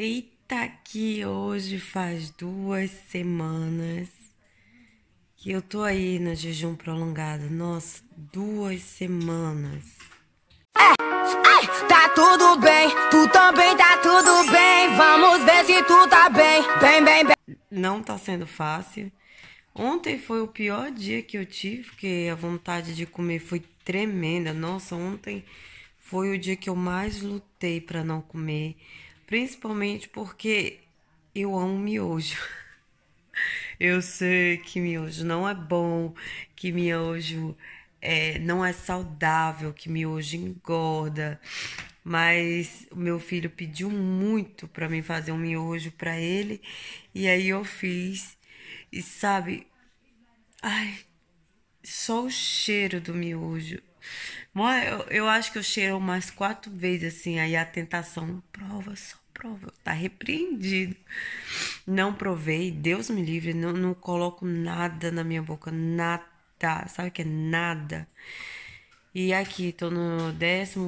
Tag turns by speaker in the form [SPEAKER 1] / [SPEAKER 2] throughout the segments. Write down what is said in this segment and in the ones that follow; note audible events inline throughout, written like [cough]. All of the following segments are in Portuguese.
[SPEAKER 1] Eita, que hoje faz duas semanas que eu tô aí no jejum prolongado. Nossa, duas semanas. Ei, é, é, tá tudo bem, tu também tá tudo bem. Vamos ver se tu tá bem, bem, bem, bem. Não tá sendo fácil. Ontem foi o pior dia que eu tive, porque a vontade de comer foi tremenda. Nossa, ontem foi o dia que eu mais lutei para não comer. Principalmente porque eu amo miojo. [laughs] Eu sei que miojo não é bom, que miojo é, não é saudável, que miojo engorda. Mas o meu filho pediu muito para mim fazer um miojo para ele e aí eu fiz. E sabe, ai, só o cheiro do miojo Bom, eu, eu acho que eu cheiro umas quatro vezes assim, aí a tentação, prova, só prova, tá repreendido. Não provei, Deus me livre, não, não coloco nada na minha boca, nada, sabe o que é nada? E aqui, tô no 14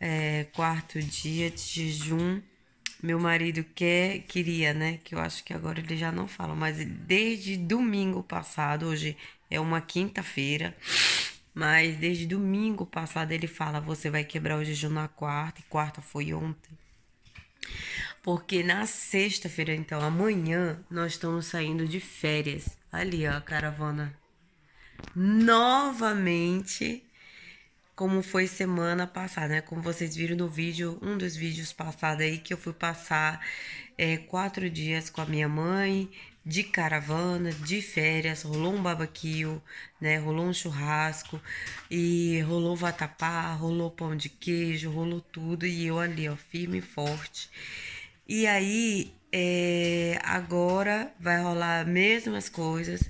[SPEAKER 1] é, quarto dia de jejum. Meu marido quer, queria, né? Que eu acho que agora ele já não fala, mas desde domingo passado, hoje é uma quinta-feira, mas desde domingo passado ele fala: você vai quebrar o jejum na quarta, e quarta foi ontem. Porque na sexta-feira, então, amanhã, nós estamos saindo de férias. Ali, ó, a caravana. Novamente como foi semana passada, né? Como vocês viram no vídeo, um dos vídeos passado aí que eu fui passar é, quatro dias com a minha mãe, de caravana, de férias, rolou um babaquio, né? Rolou um churrasco e rolou vatapá, rolou pão de queijo, rolou tudo e eu ali, ó, firme e forte. E aí, é, agora vai rolar as mesmas coisas.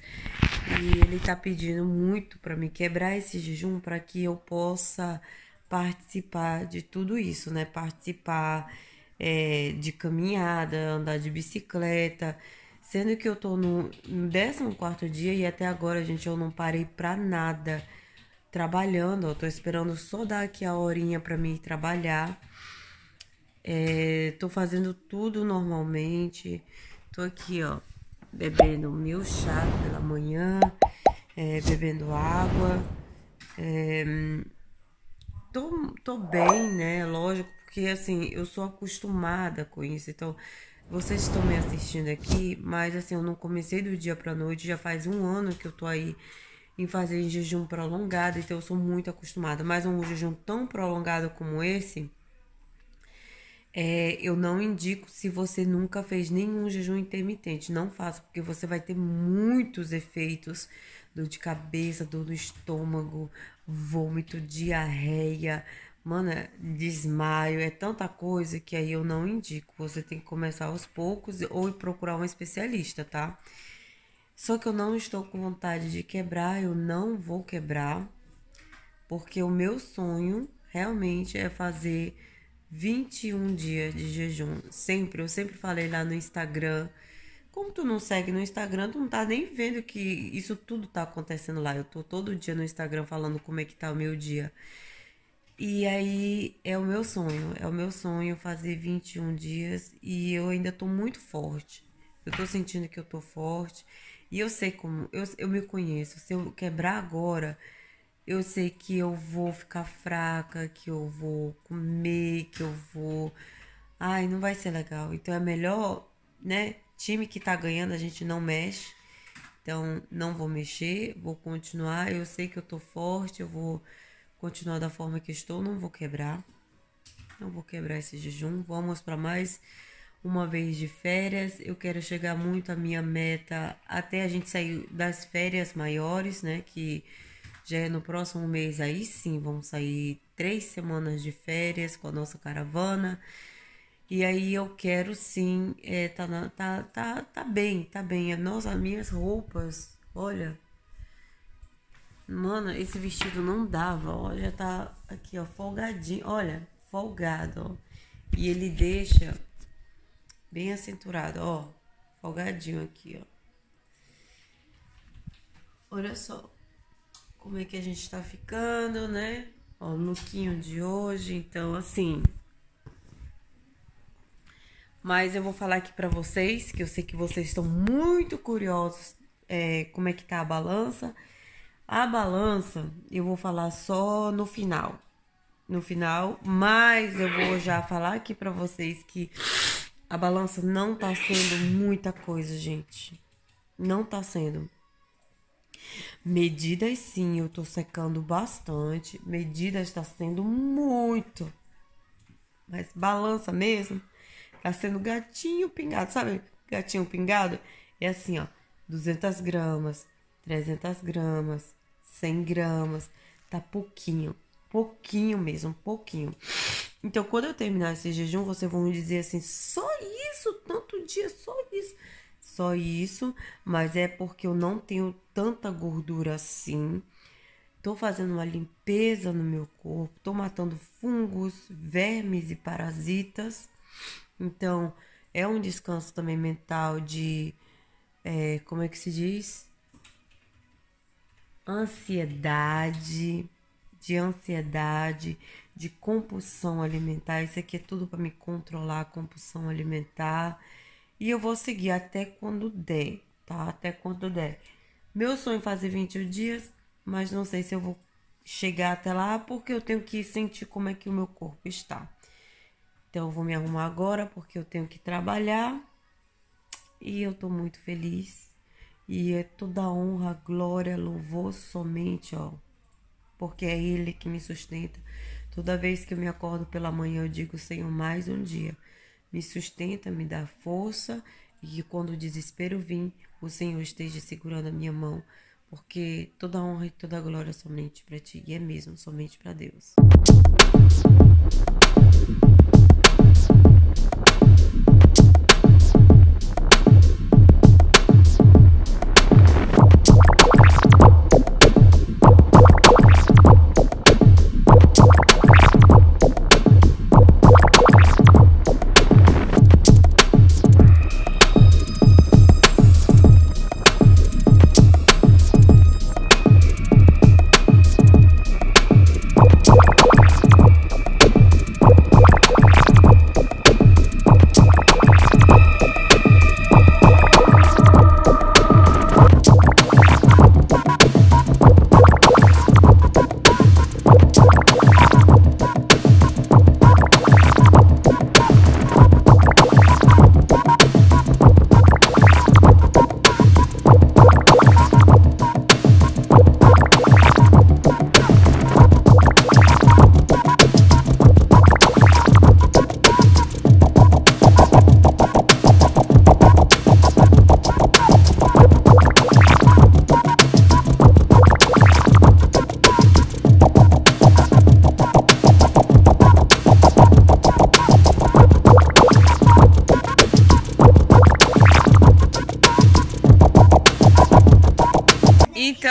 [SPEAKER 1] E ele está pedindo muito para me quebrar esse jejum para que eu possa participar de tudo isso, né? Participar é, de caminhada, andar de bicicleta, sendo que eu tô no, 14 dia e até agora, gente, eu não parei pra nada trabalhando. Eu tô esperando só dar aqui a horinha pra mim trabalhar. É, tô fazendo tudo normalmente. Tô aqui, ó, bebendo meu chá pela manhã, é, bebendo água. É, tô, tô bem, né? Lógico, porque assim, eu sou acostumada com isso. Então, vocês estão me assistindo aqui, mas assim, eu não comecei do dia pra noite, já faz um ano que eu tô aí em fazer jejum prolongado, então eu sou muito acostumada. Mas um jejum tão prolongado como esse é, eu não indico se você nunca fez nenhum jejum intermitente. Não faça, porque você vai ter muitos efeitos: dor de cabeça, dor no estômago, vômito, diarreia, mano, é desmaio. É tanta coisa que aí eu não indico. Você tem que começar aos poucos ou procurar um especialista, tá? Só que eu não estou com vontade de quebrar, eu não vou quebrar, porque o meu sonho realmente é fazer 21 dias de jejum. Sempre, eu sempre falei lá no Instagram. Como tu não segue no Instagram, tu não tá nem vendo que isso tudo tá acontecendo lá. Eu tô todo dia no Instagram falando como é que tá o meu dia. E aí é o meu sonho, é o meu sonho fazer 21 dias e eu ainda tô muito forte. Eu tô sentindo que eu tô forte e eu sei como, eu, eu me conheço. Se eu quebrar agora, eu sei que eu vou ficar fraca, que eu vou comer, que eu vou. Ai, não vai ser legal. Então é melhor, né? Time que tá ganhando, a gente não mexe. Então, não vou mexer, vou continuar. Eu sei que eu tô forte, eu vou continuar da forma que estou, não vou quebrar. Não vou quebrar esse jejum. Vamos para mais uma vez de férias. Eu quero chegar muito à minha meta até a gente sair das férias maiores, né? Que já é no próximo mês, aí sim, vamos sair três semanas de férias com a nossa caravana. E aí eu quero sim, é, tá, tá, tá, tá bem, tá bem. É, nossa, minhas roupas, olha. Mano, esse vestido não dava, ó, já tá aqui, ó, folgadinho, olha, folgado, ó. E ele deixa bem acenturado, ó, folgadinho aqui, ó. Olha só como é que a gente tá ficando, né? Ó, o lookinho de hoje, então assim. Mas eu vou falar aqui para vocês, que eu sei que vocês estão muito curiosos é, como é que tá a balança. A balança eu vou falar só no final, no final, mas eu vou já falar aqui para vocês que a balança não tá sendo muita coisa, gente. Não tá sendo. Medidas sim, eu tô secando bastante. Medidas tá sendo muito. Mas balança mesmo. Tá sendo gatinho pingado. Sabe gatinho pingado? É assim, ó. 200 gramas, 300 gramas, 100 gramas. Tá pouquinho. Pouquinho mesmo, pouquinho. Então, quando eu terminar esse jejum, vocês vão me dizer assim: só isso, tanto dia, só isso. Só isso, mas é porque eu não tenho tanta gordura assim. Estou fazendo uma limpeza no meu corpo, estou matando fungos, vermes e parasitas. Então, é um descanso também mental de. É, como é que se diz? Ansiedade, de ansiedade, de compulsão alimentar. Isso aqui é tudo para me controlar a compulsão alimentar. E eu vou seguir até quando der, tá? Até quando der. Meu sonho é fazer 21 dias, mas não sei se eu vou chegar até lá porque eu tenho que sentir como é que o meu corpo está. Então eu vou me arrumar agora porque eu tenho que trabalhar e eu tô muito feliz. E é toda honra, glória, louvor somente, ó. Porque é Ele que me sustenta. Toda vez que eu me acordo pela manhã, eu digo, Senhor, mais um dia. Me sustenta, me dá força. E quando o desespero vir, o Senhor esteja segurando a minha mão, porque toda honra e toda glória somente para ti, e é mesmo somente para Deus.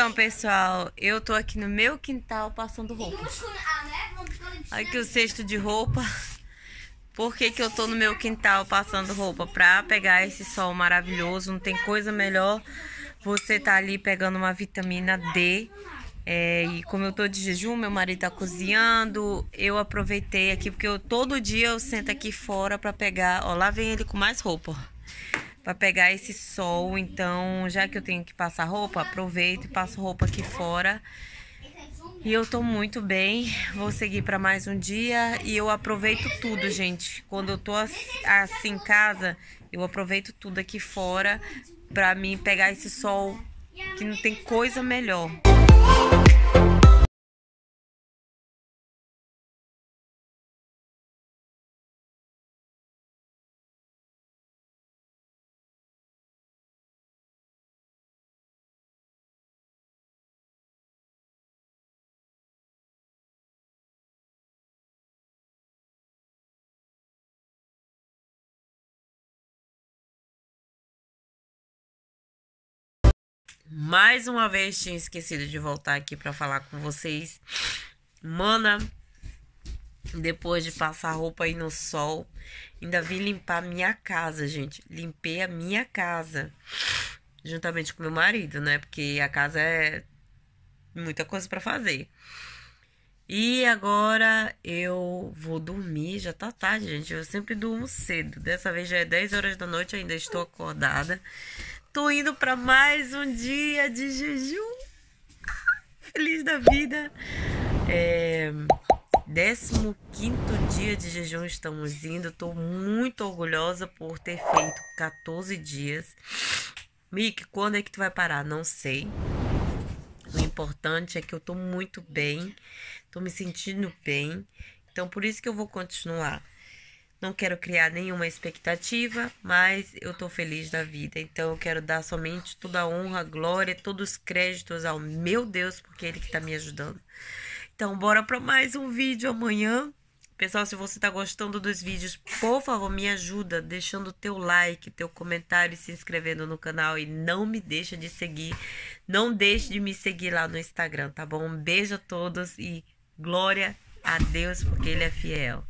[SPEAKER 1] Então, pessoal, eu tô aqui no meu quintal passando roupa. Ah, né? Aqui o cesto de roupa. Por que, que eu tô no meu quintal passando roupa? Pra pegar esse sol maravilhoso. Não tem coisa melhor você tá ali pegando uma vitamina D. É, e como eu tô de jejum, meu marido tá cozinhando. Eu aproveitei aqui, porque eu, todo dia eu sento aqui fora pra pegar. Ó, lá vem ele com mais roupa para pegar esse sol. Então, já que eu tenho que passar roupa, aproveito e passo roupa aqui fora. E eu tô muito bem, vou seguir para mais um dia e eu aproveito tudo, gente. Quando eu tô assim em casa, eu aproveito tudo aqui fora para mim pegar esse sol que não tem coisa melhor. Mais uma vez tinha esquecido de voltar aqui para falar com vocês. Mana, depois de passar roupa aí no sol, ainda vim limpar minha casa, gente. Limpei a minha casa. Juntamente com meu marido, né? Porque a casa é muita coisa para fazer. E agora eu vou dormir, já tá tarde, gente. Eu sempre durmo cedo. Dessa vez já é 10 horas da noite, ainda estou acordada. Tô indo para mais um dia de jejum. [laughs] Feliz da vida. É, 15 dia de jejum estamos indo. Tô muito orgulhosa por ter feito 14 dias. Mick, quando é que tu vai parar? Não sei. O importante é que eu tô muito bem, tô me sentindo bem. Então por isso que eu vou continuar. Não quero criar nenhuma expectativa, mas eu estou feliz da vida. Então eu quero dar somente toda a honra, glória, todos os créditos ao meu Deus, porque é Ele que está me ajudando. Então bora para mais um vídeo amanhã. Pessoal, se você está gostando dos vídeos, por favor, me ajuda deixando teu like, teu comentário e se inscrevendo no canal. E não me deixa de seguir, não deixe de me seguir lá no Instagram, tá bom? Um beijo a todos e glória a Deus, porque Ele é fiel.